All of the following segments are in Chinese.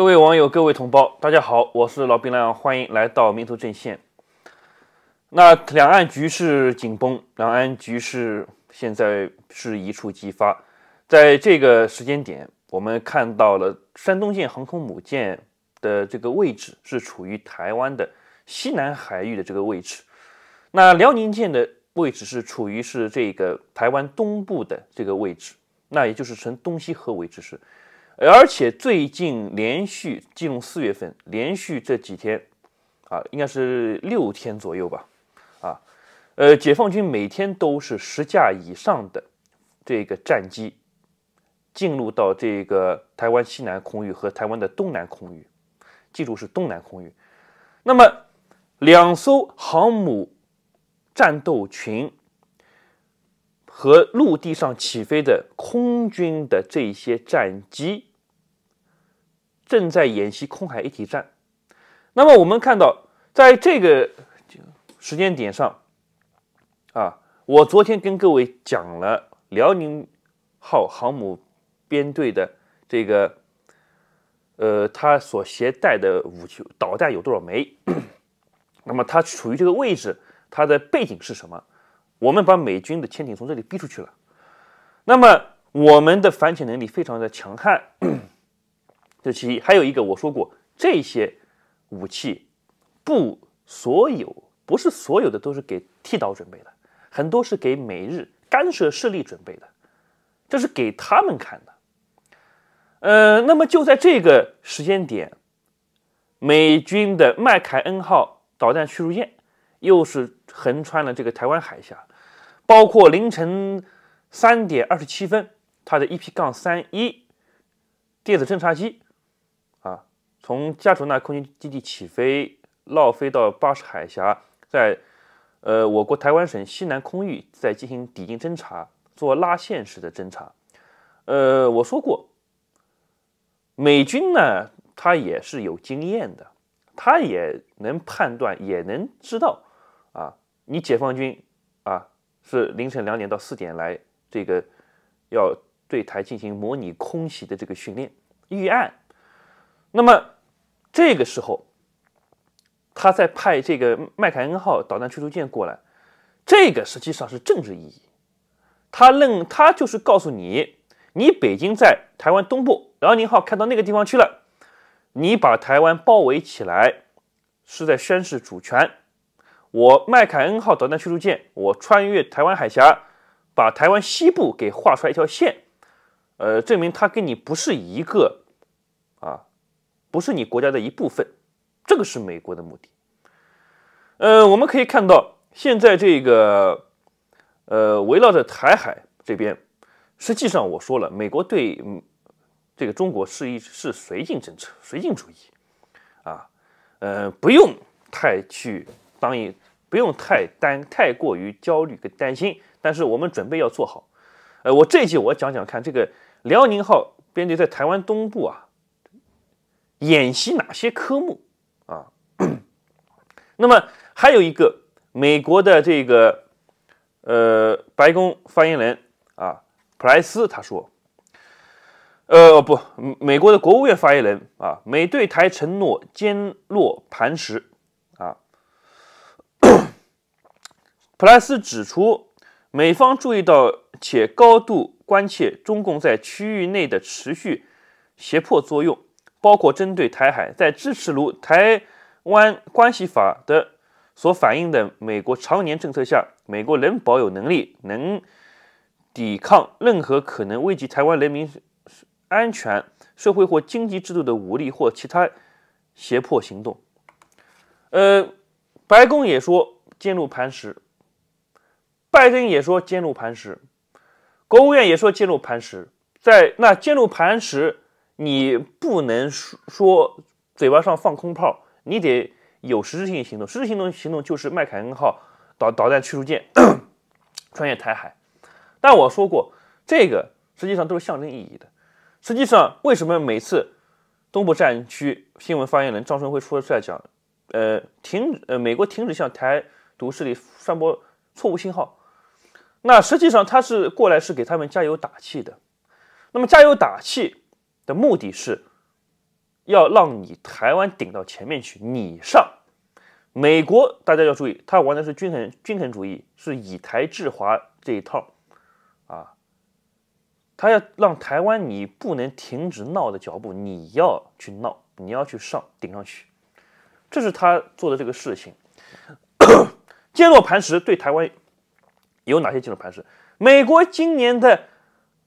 各位网友，各位同胞，大家好，我是老兵亮，欢迎来到民族阵线。那两岸局势紧绷，两岸局势现在是一触即发。在这个时间点，我们看到了山东舰航空母舰的这个位置是处于台湾的西南海域的这个位置，那辽宁舰的位置是处于是这个台湾东部的这个位置，那也就是呈东西合围之势。而且最近连续，进入四月份，连续这几天，啊，应该是六天左右吧，啊，呃，解放军每天都是十架以上的这个战机进入到这个台湾西南空域和台湾的东南空域，记住是东南空域。那么两艘航母战斗群和陆地上起飞的空军的这些战机。正在演习空海一体战。那么我们看到，在这个时间点上，啊，我昨天跟各位讲了辽宁号航母编队的这个，呃，它所携带的武器导弹有多少枚？那么它处于这个位置，它的背景是什么？我们把美军的潜艇从这里逼出去了。那么我们的反潜能力非常的强悍。这其一，还有一个我说过，这些武器不所有不是所有的都是给替刀准备的，很多是给美日干涉势力准备的，这是给他们看的。呃，那么就在这个时间点，美军的麦凯恩号导弹驱逐舰又是横穿了这个台湾海峡，包括凌晨三点二十七分，它的 EP 杠三一电子侦察机。从加图纳空军基地起飞，绕飞到巴士海峡，在呃我国台湾省西南空域，在进行抵近侦察，做拉线式的侦察。呃，我说过，美军呢，他也是有经验的，他也能判断，也能知道，啊，你解放军啊，是凌晨两点到四点来这个，要对台进行模拟空袭的这个训练预案。那么，这个时候，他在派这个麦凯恩号导弹驱逐舰过来，这个实际上是政治意义。他认他就是告诉你，你北京在台湾东部，辽宁号开到那个地方去了，你把台湾包围起来，是在宣示主权。我麦凯恩号导弹驱逐舰，我穿越台湾海峡，把台湾西部给画出来一条线，呃，证明他跟你不是一个啊。不是你国家的一部分，这个是美国的目的。呃，我们可以看到，现在这个呃，围绕着台海这边，实际上我说了，美国对这个中国是一是绥靖政策，绥靖主义啊，呃，不用太去当一，不用太担，太过于焦虑跟担心。但是我们准备要做好。呃，我这一集我讲讲看，这个辽宁号编队在台湾东部啊。演习哪些科目啊？那么还有一个美国的这个呃白宫发言人啊普莱斯他说，呃不，美国的国务院发言人啊美对台承诺坚若磐石啊。普莱斯指出，美方注意到且高度关切中共在区域内的持续胁迫作用。包括针对台海，在支持如台湾关系法的所反映的美国常年政策下，美国仍保有能力，能抵抗任何可能危及台湾人民安全、社会或经济制度的武力或其他胁迫行动。呃，白宫也说坚如磐石，拜登也说坚如磐石，国务院也说坚如磐石，在那坚如磐石。你不能说嘴巴上放空炮，你得有实质性行动。实质性行动，行动就是麦凯恩号导 导弹驱逐舰穿越台海。但我说过，这个实际上都是象征意义的。实际上，为什么每次东部战区新闻发言人张春辉出来讲，呃，停，呃，美国停止向台独势力散播错误信号，那实际上他是过来是给他们加油打气的。那么加油打气。的目的是要让你台湾顶到前面去，你上美国，大家要注意，他玩的是均衡均衡主义，是以台制华这一套啊，他要让台湾你不能停止闹的脚步，你要去闹，你要去上顶上去，这是他做的这个事情。坚若磐石，对台湾有哪些坚若磐石？美国今年的。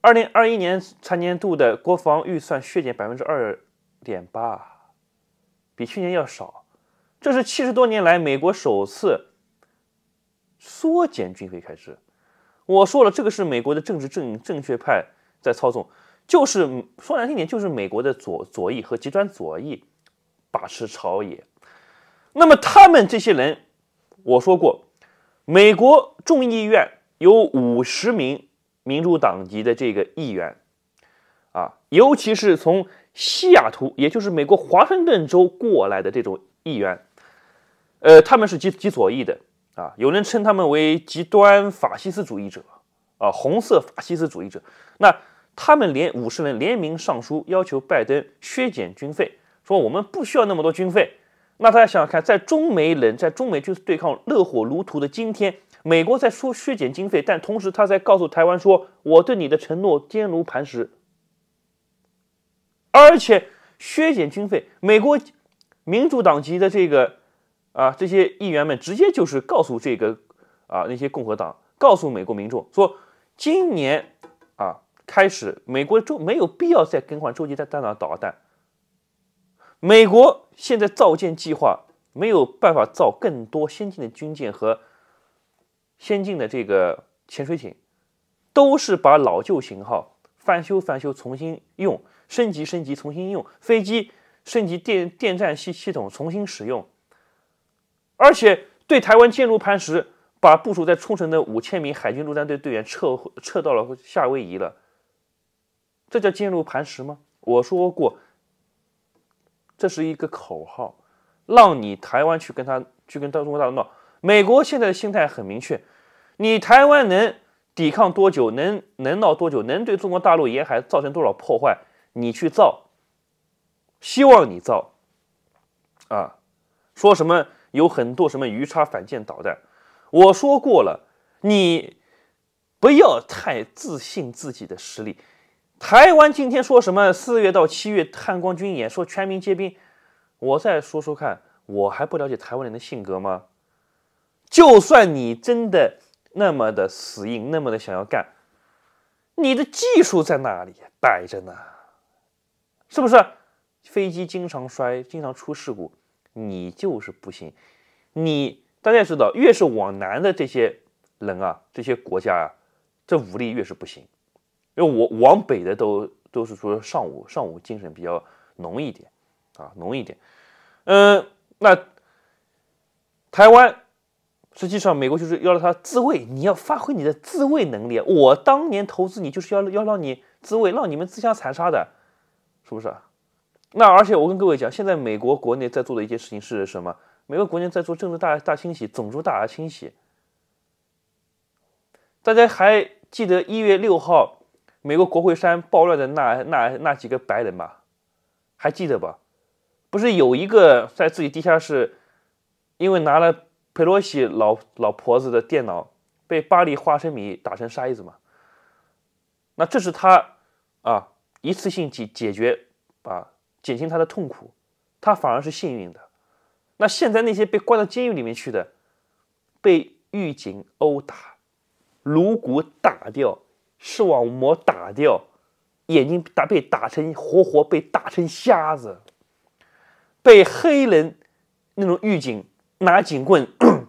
二零二一年财年度的国防预算削减百分之二点八，比去年要少。这是七十多年来美国首次缩减军费开支。我说了，这个是美国的政治正正确派在操纵，就是说难听点，就是美国的左左翼和极端左翼把持朝野。那么他们这些人，我说过，美国众议院有五十名。民主党籍的这个议员啊，尤其是从西雅图，也就是美国华盛顿州过来的这种议员，呃，他们是极极左翼的啊，有人称他们为极端法西斯主义者啊，红色法西斯主义者。那他们联五十人联名上书，要求拜登削减军费，说我们不需要那么多军费。那大家想想看，在中美冷，在中美军事对抗热火如荼的今天。美国在说削减经费，但同时他在告诉台湾说：“我对你的承诺坚如磐石。”而且削减军费，美国民主党籍的这个啊这些议员们直接就是告诉这个啊那些共和党，告诉美国民众说：“今年啊开始，美国就没有必要再更换洲际弹弹道导弹。美国现在造舰计划没有办法造更多先进的军舰和。”先进的这个潜水艇都是把老旧型号翻修翻修重新用，升级升级重新用飞机升级电电站系系统重新使用，而且对台湾坚如磐石，把部署在冲绳的五千名海军陆战队队员撤撤到了夏威夷了，这叫坚如磐石吗？我说过，这是一个口号，让你台湾去跟他去跟大中国大陆闹。美国现在的心态很明确。你台湾能抵抗多久？能能闹多久？能对中国大陆沿海造成多少破坏？你去造，希望你造。啊，说什么有很多什么鱼叉反舰导弹？我说过了，你不要太自信自己的实力。台湾今天说什么四月到七月汉光军演，说全民皆兵。我再说说看，我还不了解台湾人的性格吗？就算你真的。那么的死硬，那么的想要干，你的技术在哪里摆着呢？是不是？飞机经常摔，经常出事故，你就是不行。你大家知道，越是往南的这些人啊，这些国家啊，这武力越是不行。因为我往北的都都是说上午上午精神比较浓一点啊，浓一点。嗯，那台湾。实际上，美国就是要让他自卫，你要发挥你的自卫能力。我当年投资你，就是要要让你自卫，让你们自相残杀的，是不是啊？那而且我跟各位讲，现在美国国内在做的一件事情是什么？美国国内在做政治大大清洗，种族大清洗。大家还记得一月六号美国国会山暴乱的那那那几个白人吗？还记得吧？不是有一个在自己地下室，因为拿了。佩洛西老老婆子的电脑被巴黎花生米打成筛子嘛？那这是他啊一次性解解决啊减轻他的痛苦，他反而是幸运的。那现在那些被关到监狱里面去的，被狱警殴打，颅骨打掉，视网膜打掉，眼睛打被打成活活被打成瞎子，被黑人那种狱警。拿警棍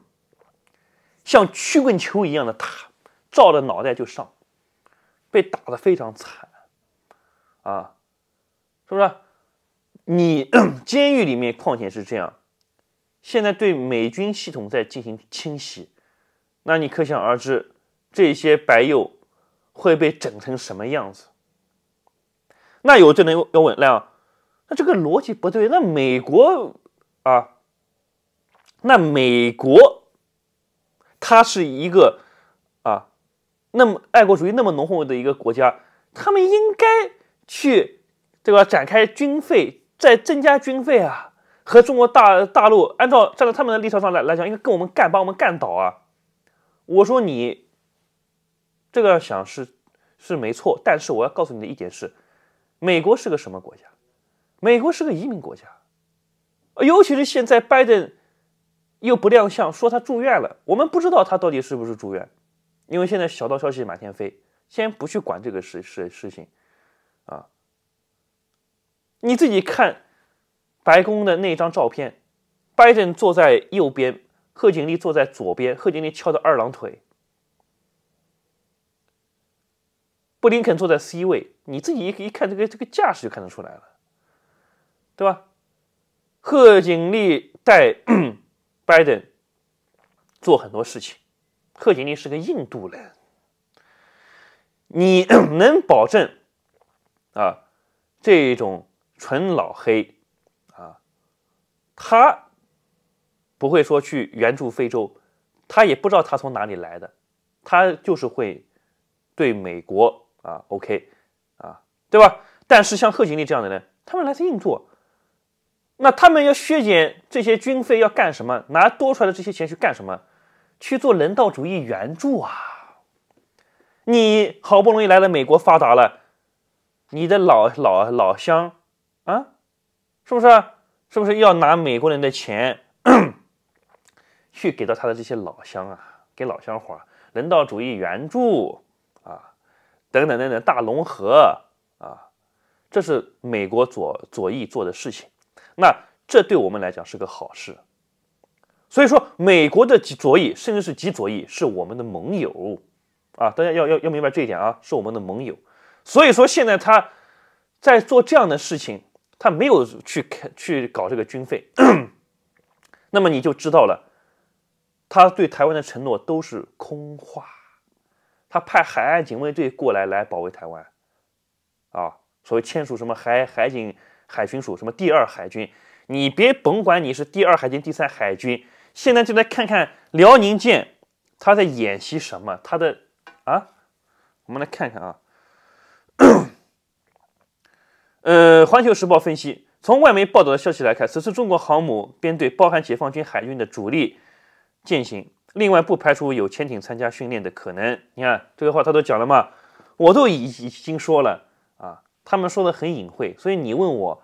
像曲棍球一样的打，照着脑袋就上，被打的非常惨啊！是不是？你 监狱里面况且是这样，现在对美军系统在进行清洗，那你可想而知这些白幼会被整成什么样子？那有这能要问来那这个逻辑不对，那美国啊？那美国，它是一个啊，那么爱国主义那么浓厚的一个国家，他们应该去对吧？展开军费，再增加军费啊，和中国大大陆按照站在他们的立场上来来讲，应该跟我们干，把我们干倒啊！我说你这个想是是没错，但是我要告诉你的一点是，美国是个什么国家？美国是个移民国家，尤其是现在拜登。又不亮相，说他住院了。我们不知道他到底是不是住院，因为现在小道消息满天飞。先不去管这个事事事情，啊，你自己看白宫的那张照片，拜登坐在右边，贺锦丽坐在左边，贺锦丽翘着二郎腿，布林肯坐在 C 位。你自己一一看这个这个架势就看得出来了，对吧？贺锦丽带。拜登做很多事情，贺锦丽是个印度人，你 能保证啊？这种纯老黑啊，他不会说去援助非洲，他也不知道他从哪里来的，他就是会对美国啊，OK 啊，对吧？但是像贺锦丽这样的呢，他们来自印度。那他们要削减这些军费要干什么？拿多出来的这些钱去干什么？去做人道主义援助啊！你好不容易来了美国发达了，你的老老老乡啊，是不是？是不是要拿美国人的钱 去给到他的这些老乡啊，给老乡伙人道主义援助啊，等等等等，大融合啊，这是美国左左翼做的事情。那这对我们来讲是个好事，所以说美国的极左翼，甚至是极左翼是我们的盟友，啊，大家要要要明白这一点啊，是我们的盟友。所以说现在他在做这样的事情，他没有去开去搞这个军费，那么你就知道了，他对台湾的承诺都是空话，他派海岸警卫队过来来保卫台湾，啊，所谓签署什么海海警。海军署，什么第二海军，你别甭管你是第二海军、第三海军，现在就来看看辽宁舰，他在演习什么？他的啊，我们来看看啊。呃，《环球时报》分析，从外媒报道的消息来看，此次中国航母编队包含解放军海军的主力舰艇，另外不排除有潜艇参加训练的可能。你看这个话他都讲了嘛，我都已已经说了。他们说的很隐晦，所以你问我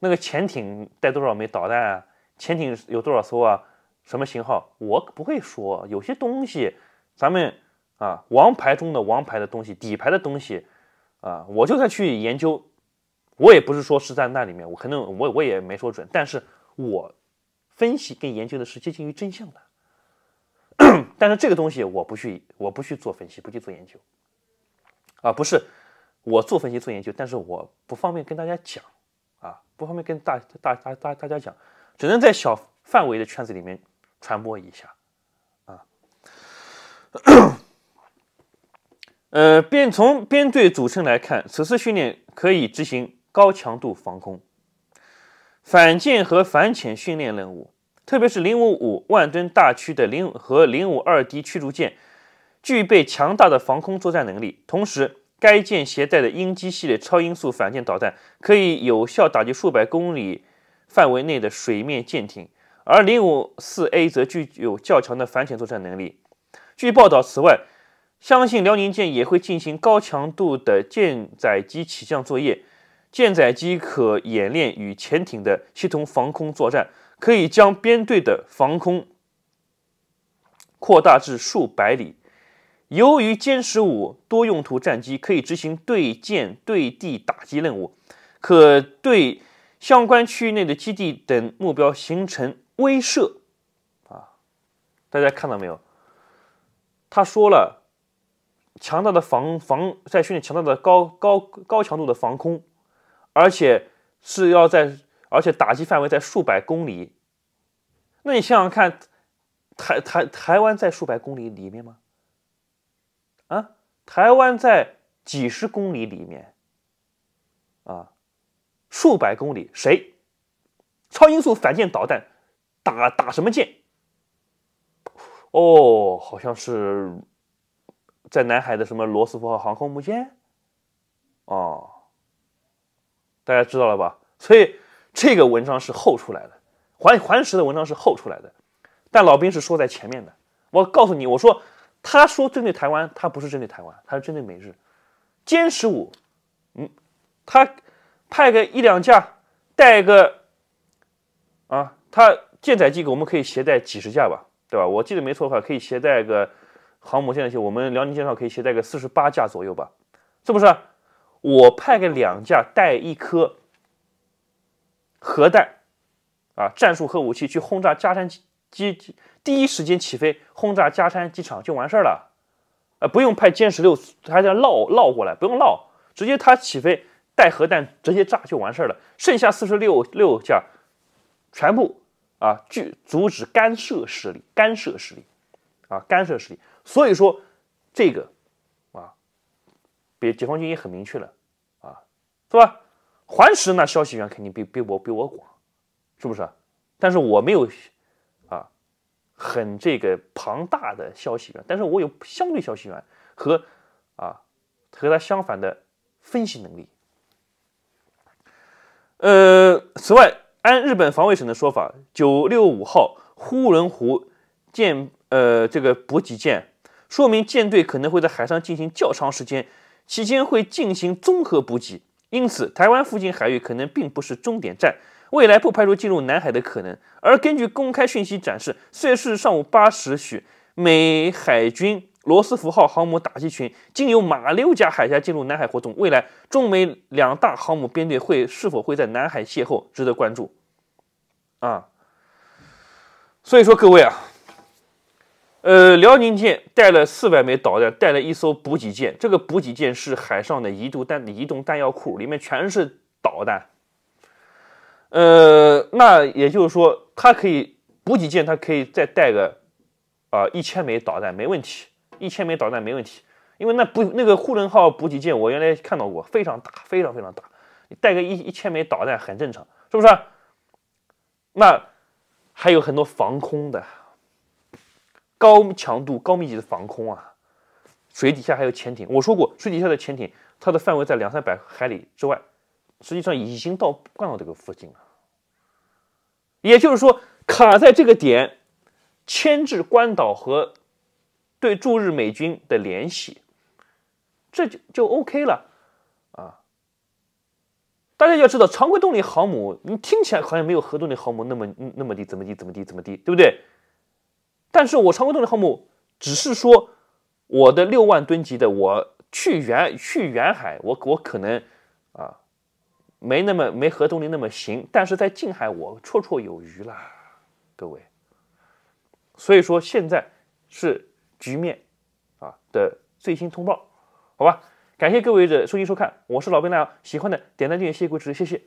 那个潜艇带多少枚导弹啊？潜艇有多少艘啊？什么型号？我不会说。有些东西，咱们啊，王牌中的王牌的东西，底牌的东西啊，我就在去研究。我也不是说是在那里面，我可能我我也没说准，但是我分析跟研究的是接近于真相的。但是这个东西我不去，我不去做分析，不去做研究啊，不是。我做分析做研究，但是我不方便跟大家讲，啊，不方便跟大大大大大家讲，只能在小范围的圈子里面传播一下，啊，呃，编从编队组成来看，此次训练可以执行高强度防空、反舰和反潜训练任务，特别是零五五万吨大驱的零和零五二 D 驱逐舰，具备强大的防空作战能力，同时。该舰携带的鹰击系列超音速反舰导弹可以有效打击数百公里范围内的水面舰艇，而零五四 A 则具有较强的反潜作战能力。据报道，此外，相信辽宁舰也会进行高强度的舰载机起降作业，舰载机可演练与潜艇的协同防空作战，可以将编队的防空扩大至数百里。由于歼十五多用途战机可以执行对舰、对地打击任务，可对相关区域内的基地等目标形成威慑。啊，大家看到没有？他说了，强大的防防在训练强大的高高高强度的防空，而且是要在，而且打击范围在数百公里。那你想想看，台台台湾在数百公里里面吗？台湾在几十公里里面，啊，数百公里，谁超音速反舰导弹打打什么舰？哦，好像是在南海的什么罗斯福号航空母舰，哦，大家知道了吧？所以这个文章是后出来的，环环时的文章是后出来的，但老兵是说在前面的。我告诉你，我说。他说针对台湾，他不是针对台湾，他是针对美日。歼十五，嗯，他派个一两架带个，啊，他舰载机，我们可以携带几十架吧，对吧？我记得没错的话，可以携带个航母舰载机，我们辽宁舰上可以携带个四十八架左右吧，是不是？我派个两架带一颗核弹，啊，战术核武器去轰炸加山基基地。第一时间起飞轰炸加山机场就完事儿了，呃，不用派歼十六，这在绕绕过来，不用绕，直接他起飞带核弹直接炸就完事儿了，剩下四十六六架全部啊拒阻止干涉势力，干涉势力啊干涉势力，所以说这个啊，别解放军也很明确了啊，是吧？环食那消息源肯定比比我比我广，是不是？但是我没有。很这个庞大的消息源，但是我有相对消息源和啊和它相反的分析能力。呃，此外，按日本防卫省的说法，九六五号呼伦湖舰呃这个补给舰，说明舰队可能会在海上进行较长时间，期间会进行综合补给，因此台湾附近海域可能并不是终点站。未来不排除进入南海的可能，而根据公开讯息展示，月四日上午八时许，美海军罗斯福号航母打击群经由马六甲海峡进入南海活动。未来中美两大航母编队会是否会在南海邂逅，值得关注。啊，所以说各位啊，呃，辽宁舰带了四百枚导弹，带了一艘补给舰，这个补给舰是海上的移动弹移动弹药库，里面全是导弹。呃，那也就是说，它可以补给舰，它可以再带个啊一千枚导弹，没问题，一千枚导弹没问题，因为那补那个护伦号补给舰，我原来看到过，非常大，非常非常大，你带个一一千枚导弹很正常，是不是？那还有很多防空的，高强度、高密集的防空啊，水底下还有潜艇，我说过，水底下的潜艇，它的范围在两三百海里之外，实际上已经到半到这个附近了。也就是说，卡在这个点，牵制关岛和对驻日美军的联系，这就就 OK 了啊！大家要知道，常规动力航母，你听起来好像没有核动力航母那么那么的怎么地怎么地怎么地，对不对？但是我常规动力航母只是说，我的六万吨级的，我去远去远海，我我可能啊。没那么没核动力那么行，但是在近海我绰绰有余啦，各位。所以说现在是局面啊的最新通报，好吧？感谢各位的收听收看，我是老兵那喜欢的点赞订阅，谢谢支持，谢谢。